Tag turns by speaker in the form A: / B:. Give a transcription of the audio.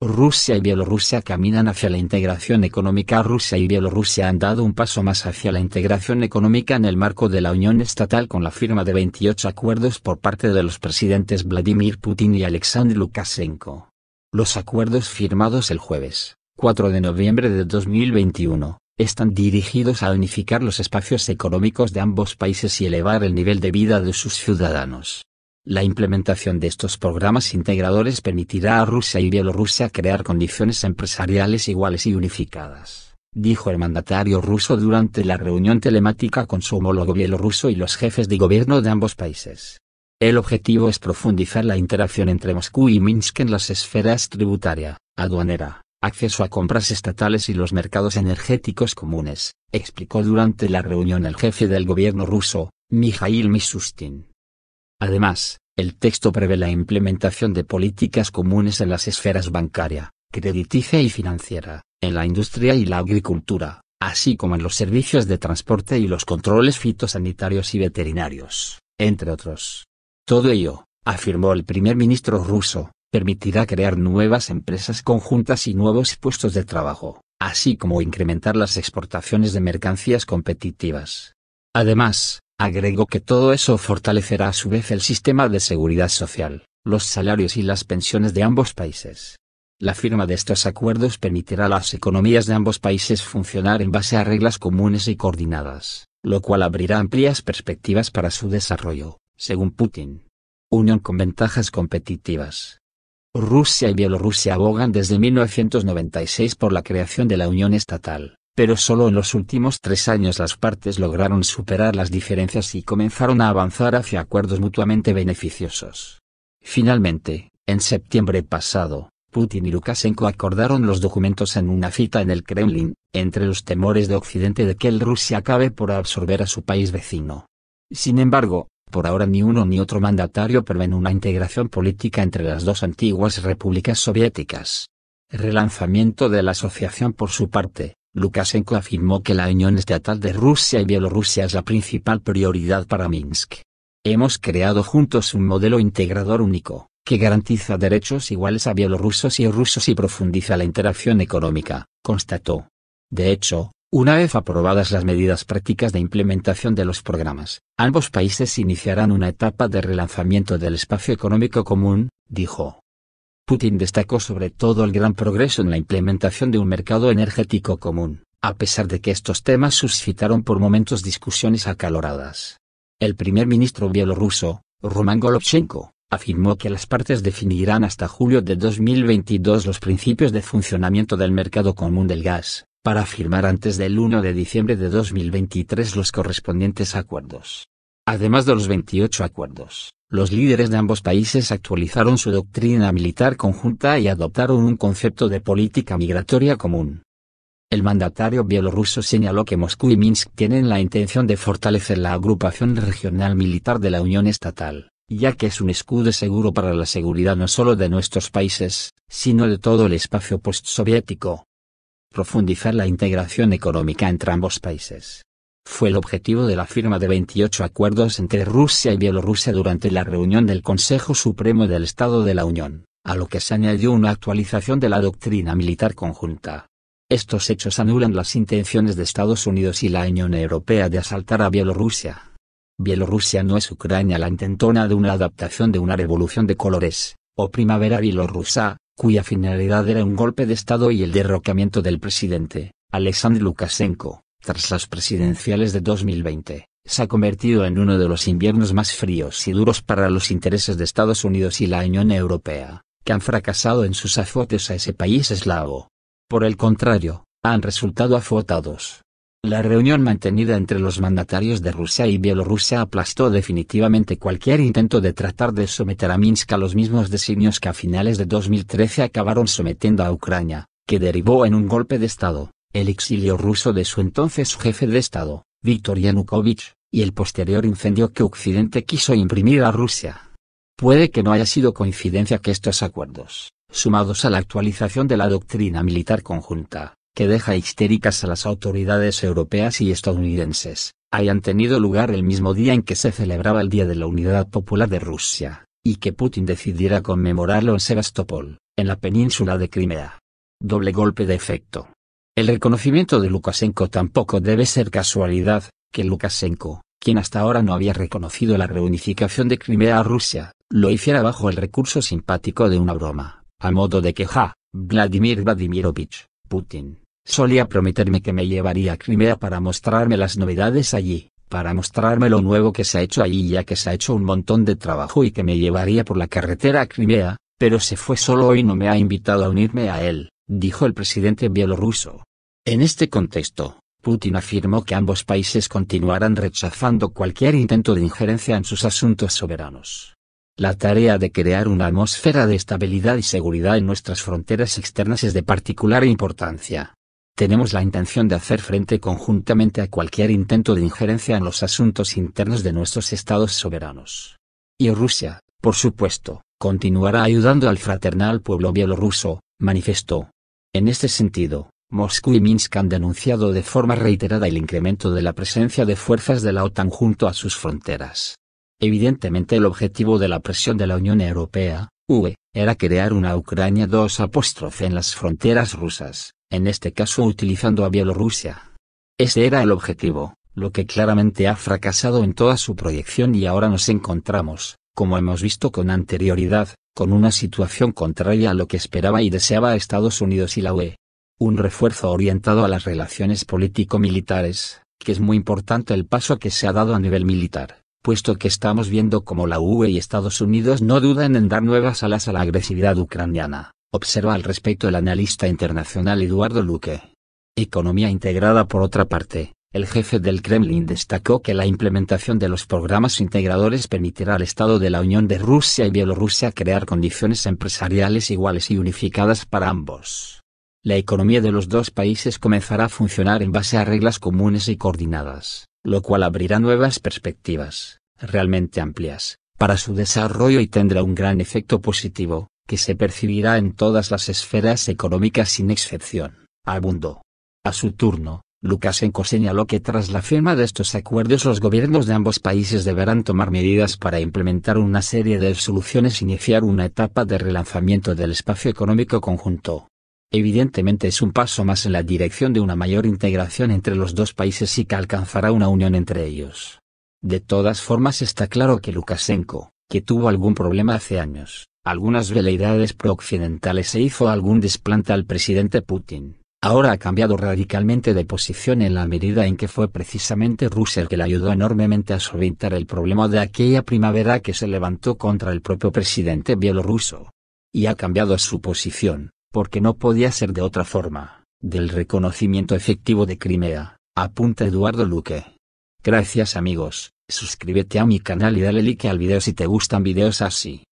A: Rusia y Bielorrusia caminan hacia la integración económica Rusia y Bielorrusia han dado un paso más hacia la integración económica en el marco de la unión estatal con la firma de 28 acuerdos por parte de los presidentes Vladimir Putin y Alexander Lukashenko. Los acuerdos firmados el jueves, 4 de noviembre de 2021, están dirigidos a unificar los espacios económicos de ambos países y elevar el nivel de vida de sus ciudadanos. La implementación de estos programas integradores permitirá a Rusia y Bielorrusia crear condiciones empresariales iguales y unificadas, dijo el mandatario ruso durante la reunión telemática con su homólogo bielorruso y los jefes de gobierno de ambos países. El objetivo es profundizar la interacción entre Moscú y Minsk en las esferas tributaria, aduanera, acceso a compras estatales y los mercados energéticos comunes, explicó durante la reunión el jefe del gobierno ruso, Mikhail Misustin. Además, el texto prevé la implementación de políticas comunes en las esferas bancaria, crediticia y financiera, en la industria y la agricultura, así como en los servicios de transporte y los controles fitosanitarios y veterinarios, entre otros. Todo ello, afirmó el primer ministro ruso, permitirá crear nuevas empresas conjuntas y nuevos puestos de trabajo, así como incrementar las exportaciones de mercancías competitivas. Además, Agrego que todo eso fortalecerá a su vez el sistema de seguridad social, los salarios y las pensiones de ambos países. La firma de estos acuerdos permitirá a las economías de ambos países funcionar en base a reglas comunes y coordinadas, lo cual abrirá amplias perspectivas para su desarrollo, según Putin. Unión con ventajas competitivas. Rusia y Bielorrusia abogan desde 1996 por la creación de la Unión Estatal, pero solo en los últimos tres años las partes lograron superar las diferencias y comenzaron a avanzar hacia acuerdos mutuamente beneficiosos. Finalmente, en septiembre pasado, Putin y Lukashenko acordaron los documentos en una cita en el Kremlin, entre los temores de Occidente de que el Rusia acabe por absorber a su país vecino. Sin embargo, por ahora ni uno ni otro mandatario prevén una integración política entre las dos antiguas repúblicas soviéticas. Relanzamiento de la asociación por su parte, Lukashenko afirmó que la unión estatal de Rusia y Bielorrusia es la principal prioridad para Minsk. Hemos creado juntos un modelo integrador único, que garantiza derechos iguales a bielorrusos y rusos y profundiza la interacción económica, constató. De hecho, una vez aprobadas las medidas prácticas de implementación de los programas, ambos países iniciarán una etapa de relanzamiento del espacio económico común, dijo. Putin destacó sobre todo el gran progreso en la implementación de un mercado energético común, a pesar de que estos temas suscitaron por momentos discusiones acaloradas. El primer ministro bielorruso, Roman Golovchenko, afirmó que las partes definirán hasta julio de 2022 los principios de funcionamiento del mercado común del gas, para firmar antes del 1 de diciembre de 2023 los correspondientes acuerdos. Además de los 28 acuerdos, los líderes de ambos países actualizaron su doctrina militar conjunta y adoptaron un concepto de política migratoria común. El mandatario bielorruso señaló que Moscú y Minsk tienen la intención de fortalecer la agrupación regional militar de la Unión Estatal, ya que es un escudo seguro para la seguridad no solo de nuestros países, sino de todo el espacio postsoviético. Profundizar la integración económica entre ambos países fue el objetivo de la firma de 28 acuerdos entre Rusia y Bielorrusia durante la reunión del Consejo Supremo del Estado de la Unión, a lo que se añadió una actualización de la doctrina militar conjunta. Estos hechos anulan las intenciones de Estados Unidos y la Unión Europea de asaltar a Bielorrusia. Bielorrusia no es Ucrania la intentona de una adaptación de una revolución de colores, o primavera bielorrusa, cuya finalidad era un golpe de Estado y el derrocamiento del presidente, Alexander Lukashenko. Tras las presidenciales de 2020, se ha convertido en uno de los inviernos más fríos y duros para los intereses de Estados Unidos y la Unión Europea, que han fracasado en sus afotes a ese país eslavo. Por el contrario, han resultado afotados. La reunión mantenida entre los mandatarios de Rusia y Bielorrusia aplastó definitivamente cualquier intento de tratar de someter a Minsk a los mismos designios que a finales de 2013 acabaron sometiendo a Ucrania, que derivó en un golpe de Estado el exilio ruso de su entonces jefe de Estado, Viktor Yanukovych, y el posterior incendio que Occidente quiso imprimir a Rusia. Puede que no haya sido coincidencia que estos acuerdos, sumados a la actualización de la doctrina militar conjunta, que deja histéricas a las autoridades europeas y estadounidenses, hayan tenido lugar el mismo día en que se celebraba el Día de la Unidad Popular de Rusia, y que Putin decidiera conmemorarlo en Sebastopol, en la península de Crimea. Doble golpe de efecto. El reconocimiento de Lukashenko tampoco debe ser casualidad, que Lukashenko, quien hasta ahora no había reconocido la reunificación de Crimea a Rusia, lo hiciera bajo el recurso simpático de una broma, a modo de que ja, Vladimir Vladimirovich, Putin, solía prometerme que me llevaría a Crimea para mostrarme las novedades allí, para mostrarme lo nuevo que se ha hecho allí ya que se ha hecho un montón de trabajo y que me llevaría por la carretera a Crimea, pero se fue solo y no me ha invitado a unirme a él, dijo el presidente bielorruso. En este contexto, Putin afirmó que ambos países continuarán rechazando cualquier intento de injerencia en sus asuntos soberanos. La tarea de crear una atmósfera de estabilidad y seguridad en nuestras fronteras externas es de particular importancia. Tenemos la intención de hacer frente conjuntamente a cualquier intento de injerencia en los asuntos internos de nuestros estados soberanos. Y Rusia, por supuesto, continuará ayudando al fraternal pueblo bielorruso, manifestó. En este sentido, Moscú y Minsk han denunciado de forma reiterada el incremento de la presencia de fuerzas de la OTAN junto a sus fronteras. Evidentemente el objetivo de la presión de la Unión Europea, UE, era crear una Ucrania 2 apóstrofe en las fronteras rusas, en este caso utilizando a Bielorrusia. Ese era el objetivo, lo que claramente ha fracasado en toda su proyección y ahora nos encontramos, como hemos visto con anterioridad, con una situación contraria a lo que esperaba y deseaba Estados Unidos y la UE, un refuerzo orientado a las relaciones político-militares, que es muy importante el paso que se ha dado a nivel militar, puesto que estamos viendo como la UE y Estados Unidos no dudan en dar nuevas alas a la agresividad ucraniana, observa al respecto el analista internacional Eduardo Luque. Economía integrada por otra parte, el jefe del Kremlin destacó que la implementación de los programas integradores permitirá al Estado de la Unión de Rusia y Bielorrusia crear condiciones empresariales iguales y unificadas para ambos la economía de los dos países comenzará a funcionar en base a reglas comunes y coordinadas, lo cual abrirá nuevas perspectivas, realmente amplias, para su desarrollo y tendrá un gran efecto positivo, que se percibirá en todas las esferas económicas sin excepción, abundó. A su turno, Lukashenko señaló que tras la firma de estos acuerdos los gobiernos de ambos países deberán tomar medidas para implementar una serie de soluciones e iniciar una etapa de relanzamiento del espacio económico conjunto evidentemente es un paso más en la dirección de una mayor integración entre los dos países y que alcanzará una unión entre ellos. De todas formas está claro que Lukashenko, que tuvo algún problema hace años, algunas veleidades prooccidentales e hizo algún desplante al presidente Putin, ahora ha cambiado radicalmente de posición en la medida en que fue precisamente Rusia el que le ayudó enormemente a solventar el problema de aquella primavera que se levantó contra el propio presidente bielorruso. Y ha cambiado su posición, porque no podía ser de otra forma, del reconocimiento efectivo de Crimea, apunta Eduardo Luque. Gracias amigos, suscríbete a mi canal y dale like al video si te gustan videos así.